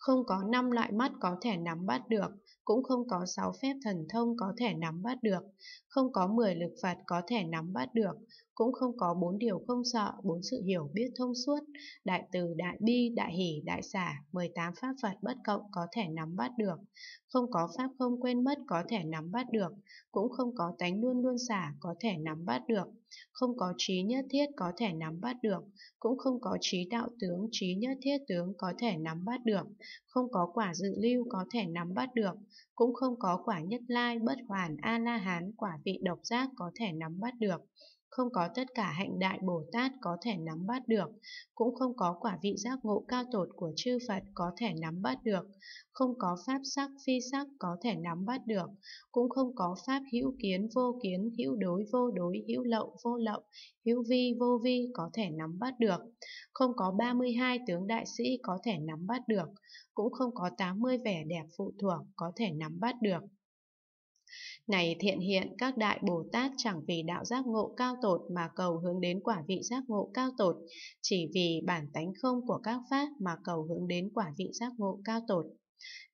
không có năm loại mắt có thể nắm bắt được, cũng không có sáu phép thần thông có thể nắm bắt được, không có mười lực phật có thể nắm bắt được, cũng không có bốn điều không sợ, bốn sự hiểu biết thông suốt, đại từ, đại bi, đại hỷ, đại xả, 18 pháp Phật bất cộng có thể nắm bắt được, không có pháp không quên mất có thể nắm bắt được, cũng không có tánh luôn luôn xả có thể nắm bắt được, không có trí nhất thiết có thể nắm bắt được, cũng không có trí đạo tướng, trí nhất thiết tướng có thể nắm bắt được, không có quả dự lưu có thể nắm bắt được, cũng không có quả nhất lai bất hoàn A-la-hán quả vị độc giác có thể nắm bắt được không có tất cả hạnh đại Bồ Tát có thể nắm bắt được, cũng không có quả vị giác ngộ cao tột của chư Phật có thể nắm bắt được, không có pháp sắc phi sắc có thể nắm bắt được, cũng không có pháp hữu kiến vô kiến, hữu đối vô đối, hữu lậu vô lậu, hữu vi vô vi có thể nắm bắt được, không có 32 tướng đại sĩ có thể nắm bắt được, cũng không có 80 vẻ đẹp phụ thuộc có thể nắm bắt được. Này thiện hiện, các đại Bồ Tát chẳng vì đạo giác ngộ cao tột mà cầu hướng đến quả vị giác ngộ cao tột, chỉ vì bản tánh không của các Pháp mà cầu hướng đến quả vị giác ngộ cao tột.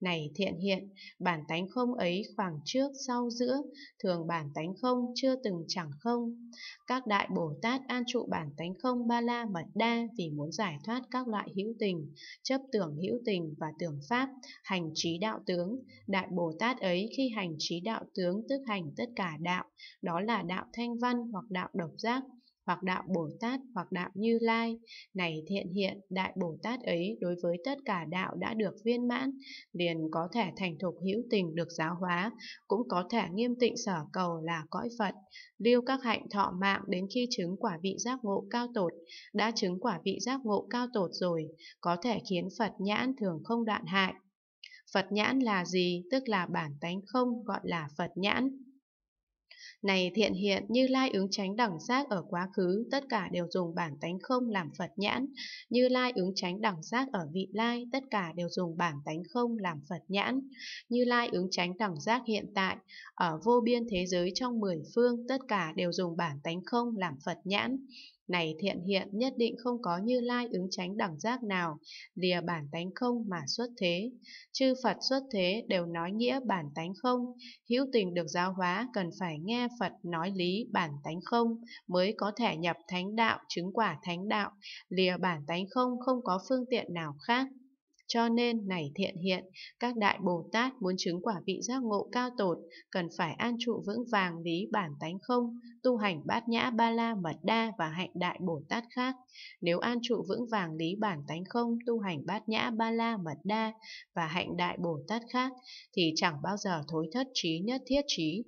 Này thiện hiện, bản tánh không ấy khoảng trước sau giữa, thường bản tánh không chưa từng chẳng không. Các đại Bồ Tát an trụ bản tánh không ba la mật đa vì muốn giải thoát các loại hữu tình, chấp tưởng hữu tình và tưởng pháp, hành trí đạo tướng. Đại Bồ Tát ấy khi hành trí đạo tướng tức hành tất cả đạo, đó là đạo thanh văn hoặc đạo độc giác, hoặc đạo Bồ Tát hoặc đạo Như Lai. Này thiện hiện, đại Bồ Tát ấy đối với tất cả đạo đã được viên mãn, liền có thể thành thục hữu tình được giáo hóa, cũng có thể nghiêm tịnh sở cầu là cõi Phật, lưu các hạnh thọ mạng đến khi chứng quả vị giác ngộ cao tột. Đã chứng quả vị giác ngộ cao tột rồi, có thể khiến Phật nhãn thường không đoạn hại. Phật nhãn là gì? Tức là bản tánh không, gọi là Phật nhãn. Này thiện hiện như lai ứng tránh đẳng giác ở quá khứ tất cả đều dùng bản tánh không làm Phật nhãn. Như lai ứng tránh đẳng giác ở vị lai tất cả đều dùng bản tánh không làm Phật nhãn. Như lai ứng tránh đẳng giác hiện tại ở vô biên thế giới trong mười phương tất cả đều dùng bản tánh không làm Phật nhãn. Này thiện hiện nhất định không có như lai ứng tránh đẳng giác nào, lìa bản tánh không mà xuất thế. Chư Phật xuất thế đều nói nghĩa bản tánh không, hữu tình được giáo hóa cần phải nghe Phật nói lý bản tánh không, mới có thể nhập thánh đạo, chứng quả thánh đạo, lìa bản tánh không không có phương tiện nào khác. Cho nên, này thiện hiện, các đại Bồ Tát muốn chứng quả vị giác ngộ cao tột, cần phải an trụ vững vàng lý bản tánh không, tu hành bát nhã ba la mật đa và hạnh đại Bồ Tát khác. Nếu an trụ vững vàng lý bản tánh không, tu hành bát nhã ba la mật đa và hạnh đại Bồ Tát khác, thì chẳng bao giờ thối thất trí nhất thiết trí.